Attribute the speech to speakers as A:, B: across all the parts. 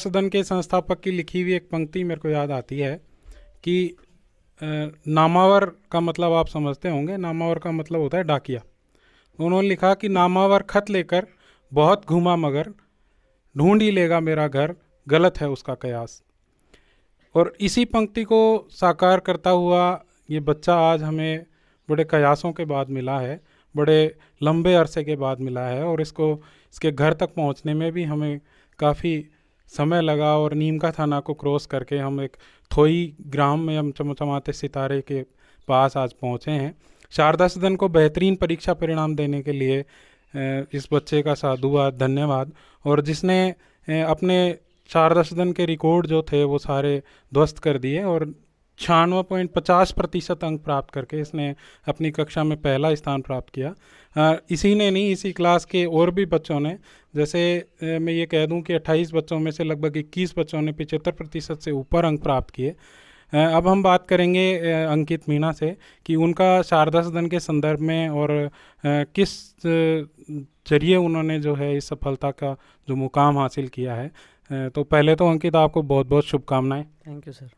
A: सदन के संस्थापक की लिखी हुई एक पंक्ति मेरे को याद आती है कि नामावर का मतलब आप समझते होंगे नामावर का मतलब होता है डाकिया तो उन्होंने लिखा कि नामावर खत लेकर बहुत घूमा मगर ढूंढ ही लेगा मेरा घर गलत है उसका कयास और इसी पंक्ति को साकार करता हुआ ये बच्चा आज हमें बड़े कयासों के बाद मिला है बड़े लंबे अरसे के बाद मिला है और इसको इसके घर तक पहुंचने में भी हमें काफ़ी समय लगा और नीम का थाना को क्रॉस करके हम एक थोई ग्राम में हम चमचमाते सितारे के पास आज पहुँचे हैं शारदा सदन को बेहतरीन परीक्षा परिणाम देने के लिए इस बच्चे का साधुवाद धन्यवाद और जिसने अपने शारदा सदन के रिकॉर्ड जो थे वो सारे ध्वस्त कर दिए और छियानवे पॉइंट पचास प्रतिशत अंक प्राप्त करके इसने अपनी कक्षा में पहला स्थान प्राप्त किया आ, इसी ने नहीं इसी क्लास के और भी बच्चों ने जैसे ए, मैं ये कह दूं कि 28 बच्चों में से लगभग 21 बच्चों ने पिचहत्तर प्रतिशत से ऊपर अंक प्राप्त किए अब हम बात करेंगे अंकित मीणा से कि उनका शारदा सदन के संदर्भ में और किस जरिए उन्होंने जो है इस सफलता का जो मुकाम हासिल किया है तो पहले तो अंकित आपको बहुत बहुत शुभकामनाएं थैंक यू सर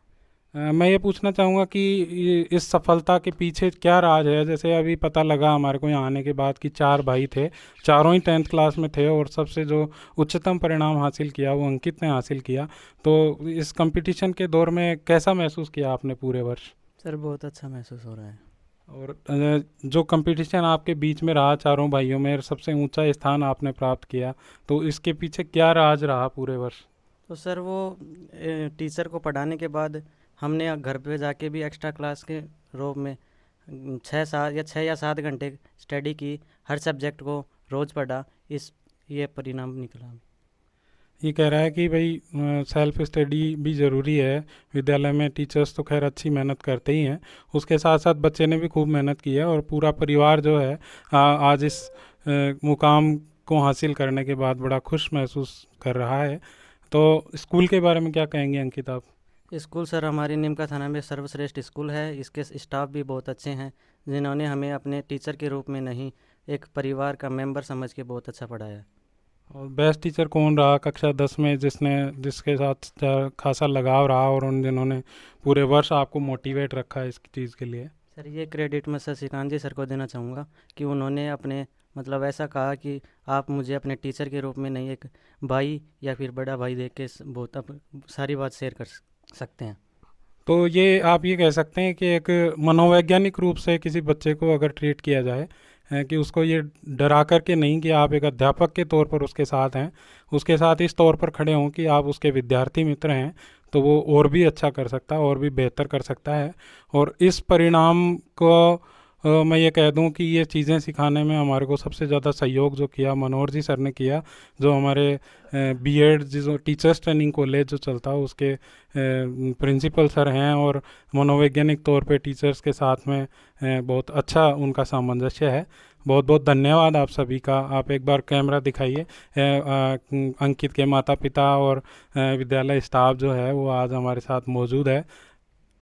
A: मैं ये पूछना चाहूँगा कि इस सफलता के पीछे क्या राज है जैसे अभी पता लगा हमारे को यहाँ आने के बाद कि चार भाई थे चारों ही टेंथ क्लास में थे और सबसे जो उच्चतम परिणाम हासिल किया वो अंकित ने हासिल किया तो इस कंपटीशन के दौर में कैसा महसूस किया आपने पूरे वर्ष सर
B: बहुत अच्छा महसूस हो रहा है
A: और जो कंपटीशन आपके बीच में रहा चारों भाइयों में सबसे ऊंचा स्थान आपने प्राप्त किया तो इसके पीछे क्या राज रहा पूरे वर्ष
B: तो सर वो टीचर को पढ़ाने के बाद हमने घर पे जाके भी एक्स्ट्रा क्लास के रूप में छः सात या छः या सात घंटे स्टडी की हर सब्जेक्ट को रोज़ पढ़ा इस ये परिणाम निकला
A: ये कह रहा है कि भाई सेल्फ स्टडी भी ज़रूरी है विद्यालय में टीचर्स तो खैर अच्छी मेहनत करते ही हैं उसके साथ साथ बच्चे ने भी खूब मेहनत की है और पूरा परिवार जो है आ, आज इस आ, मुकाम को हासिल करने के बाद बड़ा खुश महसूस कर रहा है तो स्कूल के बारे में क्या कहेंगे अंकित आप
B: स्कूल सर हमारी निमका थाना में सर्वश्रेष्ठ स्कूल है इसके स्टाफ भी बहुत अच्छे हैं जिन्होंने हमें अपने टीचर के रूप में नहीं एक परिवार का मेंबर समझ के बहुत अच्छा पढ़ाया और
A: बेस्ट टीचर कौन रहा कक्षा दस में जिसने जिसके साथ खासा लगाव रहा और उन जिन्होंने पूरे वर्ष आपको मोटिवेट रखा इस चीज़ के लिए
B: सर ये क्रेडिट मैं सर श्रीकांत जी सर को देना चाहूँगा कि उन्होंने अपने मतलब ऐसा कहा कि आप मुझे अपने टीचर के रूप में नहीं एक भाई या फिर बड़ा भाई देख के बहुत सारी बात शेयर कर सकते हैं
A: तो ये आप ये कह सकते हैं कि एक मनोवैज्ञानिक रूप से किसी बच्चे को अगर ट्रीट किया जाए कि उसको ये डरा कर के नहीं कि आप एक अध्यापक के तौर पर उसके साथ हैं उसके साथ इस तौर पर खड़े हों कि आप उसके विद्यार्थी मित्र हैं तो वो और भी अच्छा कर सकता है और भी बेहतर कर सकता है और इस परिणाम को मैं ये कह दूं कि ये चीज़ें सिखाने में हमारे को सबसे ज़्यादा सहयोग जो किया मनोहर जी सर ने किया जो हमारे बी एड जो टीचर्स ट्रेनिंग कॉलेज जो चलता है उसके प्रिंसिपल सर हैं और मनोवैज्ञानिक तौर पे टीचर्स के साथ में बहुत अच्छा उनका सामंजस्य है बहुत बहुत धन्यवाद आप सभी का आप एक बार कैमरा दिखाइए अंकित के माता पिता और विद्यालय स्टाफ जो है वो आज हमारे साथ मौजूद है